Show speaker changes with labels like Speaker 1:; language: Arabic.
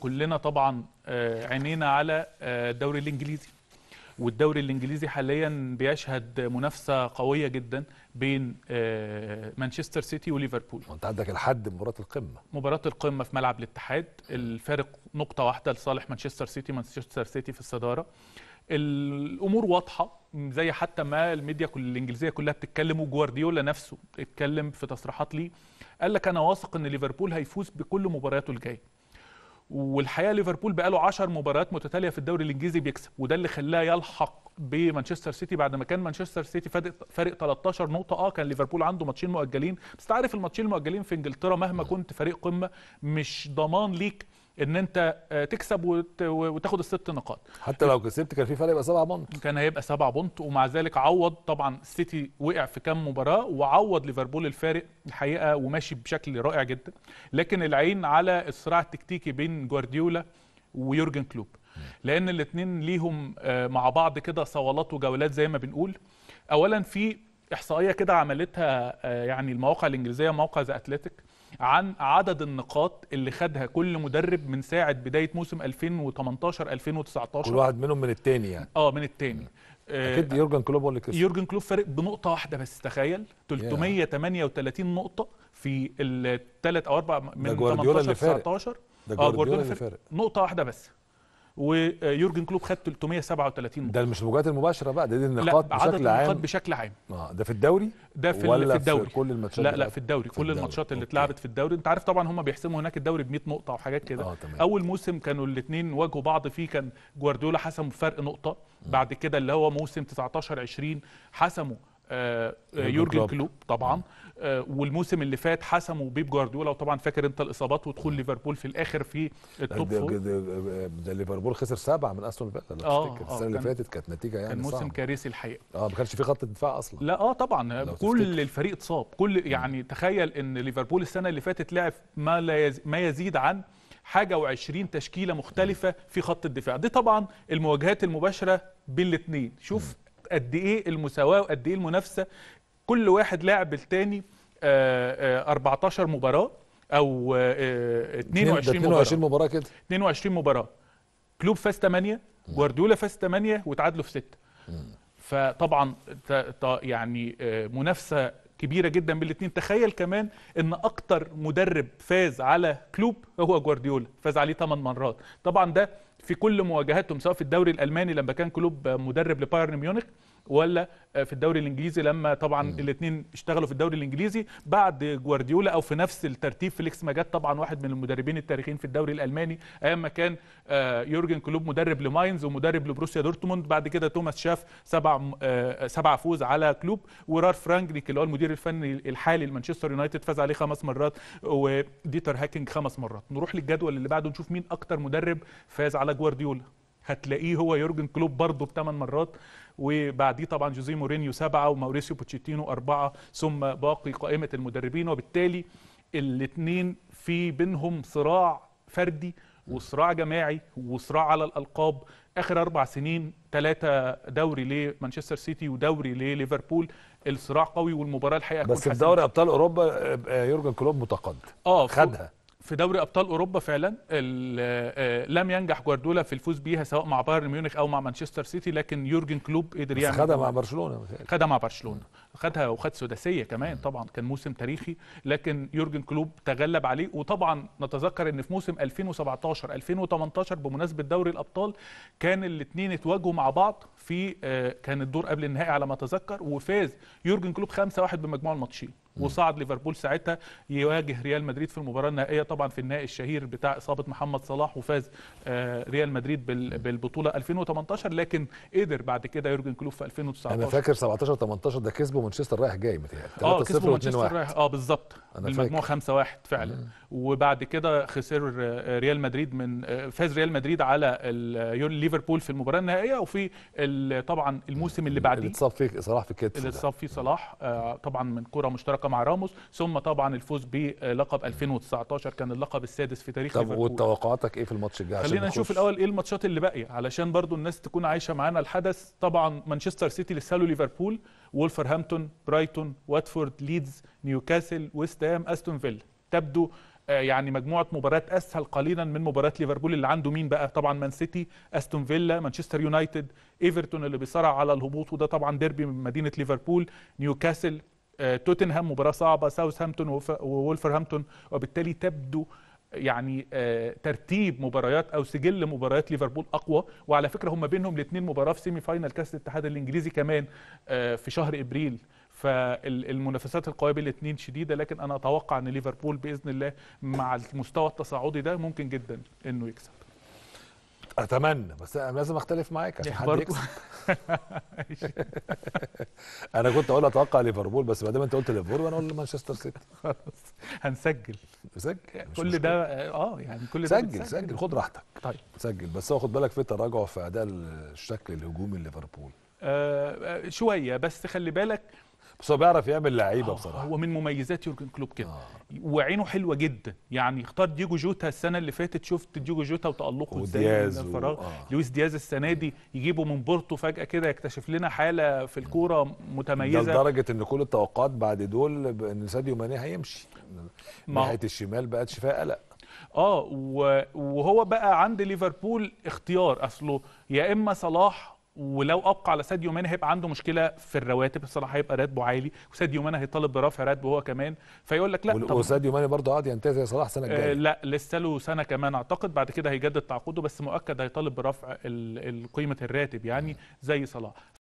Speaker 1: كلنا طبعا آه، عينينا على آه، الدوري الانجليزي والدوري الانجليزي حاليا بيشهد منافسه قويه جدا بين آه، مانشستر سيتي وليفربول
Speaker 2: انت عندك الحد مباراه القمه
Speaker 1: مباراه القمه في ملعب الاتحاد الفارق نقطه واحده لصالح مانشستر سيتي مانشستر سيتي في الصداره الامور واضحه زي حتى ما الميديا كل الانجليزيه كلها بتتكلم وجوارديولا نفسه اتكلم في تصريحات ليه قال لك انا واثق ان ليفربول هيفوز بكل مبارياته الجايه والحقيقه ليفربول بقاله 10 مباريات متتاليه في الدوري الانجليزي بيكسب وده اللي خلاه يلحق بمانشستر سيتي بعد ما كان مانشستر سيتي فارق 13 نقطه اه كان ليفربول عنده ماتشين مؤجلين بس تعرف الماتشين المؤجلين في انجلترا مهما كنت فريق قمه مش ضمان ليك ان انت آه، تكسب وتاخد الست نقاط حتى لو كسبت كان في فرق يبقى سبع بونت كان هيبقى سبع بونت ومع ذلك عوض طبعا السيتي وقع في كام مباراه وعوض ليفربول الفارق الحقيقه وماشي بشكل رائع جدا لكن العين على الصراع التكتيكي بين جوارديولا ويورجن كلوب لان الاثنين ليهم آه، مع بعض كده صوالات وجولات زي ما بنقول اولا في احصائيه كده عملتها آه، يعني المواقع الانجليزيه موقع ذا اتلتيك عن عدد النقاط اللي خدها كل مدرب من ساعه بدايه موسم 2018 2019 كل واحد
Speaker 2: منهم من التاني
Speaker 1: يعني اه من التاني اكيد آه، يورجن كلوب هو اللي كسب يورجن كلوب فارق بنقطه واحده بس تخيل 338 نقطه في الثلاث او اربع من 18 19 ده جوارديولا اللي فارق آه، نقطه واحده بس ويورجن كلوب خد 337 نقطه ده مش المواجهات المباشره بقى ده دي النقاط لا بشكل عام عدد النقاط بشكل عام اه ده في الدوري ده في, ولا في الدوري في كل الماتشات لا لا في الدوري في كل الدوري. الماتشات اللي اتلعبت في الدوري انت عارف طبعا هم بيحسموا هناك الدوري ب 100 نقطه وحاجات كده آه تمام. اول موسم كانوا الاثنين واجهوا بعض فيه كان جوارديولا حسموا بفرق نقطه بعد كده اللي هو موسم 19 20 حسموا آه، يورجن كلوب طبعا آه، والموسم اللي فات حسموا بيب جوارديولا وطبعا فاكر انت الاصابات ودخول نعم. ليفربول في الاخر في التوب فور
Speaker 2: ده ليفربول خسر سبعه من استون فيلا لو آه،, آه السنه اللي فاتت كانت نتيجه يعني كان موسم
Speaker 1: كارثي الحقيقه
Speaker 2: اه ما كانش في خط دفاع اصلا
Speaker 1: لا اه طبعا كل تفتكر. الفريق اتصاب كل نعم. يعني تخيل ان ليفربول السنه اللي فاتت لعب ما لا يز... ما يزيد عن حاجه و20 تشكيله مختلفه نعم. في خط الدفاع دي طبعا المواجهات المباشره بالاثنين شوف قد ايه المساواه وقد ايه المنافسه كل واحد لاعب الثاني 14 آه، آه، مباراه او 22 آه، مباراه 22 مباراه كده 22 مباراه كلوب فاز 8 جوارديولا فاز 8 وتعادلوا في 6 فطبعا يعني منافسه كبيره جدا بين تخيل كمان ان اكتر مدرب فاز على كلوب هو جوارديولا فاز عليه 8 مرات طبعا ده في كل مواجهاتهم سواء في الدوري الالماني لما كان كلوب مدرب لبايرن ميونخ ولا في الدوري الانجليزي لما طبعا الاثنين اشتغلوا في الدوري الانجليزي بعد جوارديولا او في نفس الترتيب فليكس ماجات طبعا واحد من المدربين التاريخيين في الدوري الالماني ايام ما كان آه، يورجن كلوب مدرب لماينز ومدرب لبروسيا دورتموند بعد كده توماس شاف سبع آه، سبع فوز على كلوب ورار فرانكليك اللي هو المدير الفني الحالي لمانشستر يونايتد فاز عليه خمس مرات وديتر هاكينج خمس مرات نروح للجدول اللي بعده نشوف مين اكتر مدرب فاز على جوارديولا هتلاقيه هو يورجن كلوب برضه بثمان مرات وبعديه طبعا جوزيه مورينيو سبعه وماوريسيو بوتشيتينو اربعه ثم باقي قائمه المدربين وبالتالي الاثنين في بينهم صراع فردي وصراع جماعي وصراع على الالقاب اخر اربع سنين ثلاثه دوري لمانشستر سيتي ودوري لليفربول الصراع قوي والمباراه الحقيقه بس في دوري ابطال اوروبا
Speaker 2: آه، آه، يورجن كلوب متقدم اه خدها
Speaker 1: في دوري ابطال اوروبا فعلا آه، لم ينجح جوارديولا في الفوز بيها سواء مع بايرن ميونخ او مع مانشستر سيتي لكن يورجن كلوب قدر يعمل خدها مع برشلونه خدها مع برشلونه خدها وخد سداسيه كمان طبعا كان موسم تاريخي لكن يورجن كلوب تغلب عليه وطبعا نتذكر ان في موسم 2017 2018 بمناسبه دوري الابطال كان الاثنين اتواجهوا مع بعض في آه، كان الدور قبل النهائي على ما اتذكر وفاز يورجن كلوب 5-1 بمجموع الماتشين وصعد ليفربول ساعتها يواجه ريال مدريد في المباراه النهائيه طبعا في النهائي الشهير بتاع اصابه محمد صلاح وفاز آه، ريال مدريد بالبطوله 2018 لكن قدر بعد كده يورجن كلوب في 2019 انا فاكر
Speaker 2: 17 18 ده كسبه مانشستر رايح جاي متهيألي 3-0 اه كسبه مانشستر رايح
Speaker 1: اه بالظبط المجموع 5-1 فعلا مم. وبعد كده خسر آه، ريال مدريد من آه، فاز ريال مدريد على ليفربول في المباراه النهائيه وفي طبعا الموسم اللي بعديه اللي اتصاب فيه صلاح في كده اللي اتصاب فيه صلاح طبعا من كره مشتركه مع راموس ثم طبعا الفوز بلقب 2019 كان اللقب السادس في تاريخ طب
Speaker 2: وتوقعاتك ايه في الماتش الجاي خلينا نشوف الاول
Speaker 1: ايه الماتشات اللي باقيه علشان برضو الناس تكون عايشه معانا الحدث طبعا مانشستر سيتي لسه له ليفربول وولفرهامبتون برايتون واتفورد ليدز نيوكاسل ويست هام استون فيلا تبدو آه، يعني مجموعه مباريات اسهل قليلا من مباراه ليفربول اللي عنده مين بقى طبعا مان سيتي استون فيلا مانشستر يونايتد ايفرتون اللي بيصارع على الهبوط وده طبعا ديربي من مدينه ليفربول نيوكاسل آه، توتنهام مباراه صعبه ساوثهامبتون وولفرهامبتون وبالتالي تبدو يعني آه، ترتيب مباريات او سجل مباريات ليفربول اقوى وعلى فكره هم بينهم الاثنين مباراه في سيمي فاينل كاس الاتحاد الانجليزي كمان آه، في شهر ابريل فالمنافسات القويه بين الاثنين شديده لكن انا اتوقع ان ليفربول باذن الله مع المستوى التصاعدي ده ممكن جدا انه يكسب اتمنى
Speaker 2: بس لازم اختلف معاك عشان حد يكسب انا كنت اقول اتوقع ليفربول بس ما دام انت قلت ليفربول انا اقول مانشستر سيتي
Speaker 1: خلاص هنسجل سجل يعني كل ده اه يعني كل ده سجل سجل خد راحتك
Speaker 2: طيب سجل بس واخد بالك في تراجع في اداء الشكل الهجومي ليفربول
Speaker 1: آه،, آه شويه بس خلي بالك بس هو بيعرف يعمل لعيبه آه، بصراحه هو من مميزات يورجن كلوب كده آه. وعينه حلوه جدا يعني اختار ديجو جوتا السنه اللي فاتت شفت ديجو جوتا وتالقه ازاي من الفراغ آه. لويس دياز السنه دي يجيبه من بورتو فجاه كده يكتشف لنا حاله في الكوره متميزه لدرجه
Speaker 2: ان كل التوقعات بعد دول ان ساديو ماني
Speaker 1: هيمشي ناحيه
Speaker 2: الشمال بقت شفاء قلق
Speaker 1: اه وهو بقى عند ليفربول اختيار اصله يا اما صلاح ولو ابقى على ساديو ماني هيبقى عنده مشكله في الرواتب الصراحه هيبقى راتبه عالي وساديو ماني هيطالب برفع راتبه هو كمان فيقول لك لا وساديو
Speaker 2: ماني برضه قاعد ينتهي زي صلاح السنه آه، الجايه
Speaker 1: لا لسه له سنه كمان اعتقد بعد كده هيجدد تعاقده بس مؤكد هيطالب برفع قيمه الراتب يعني زي صلاح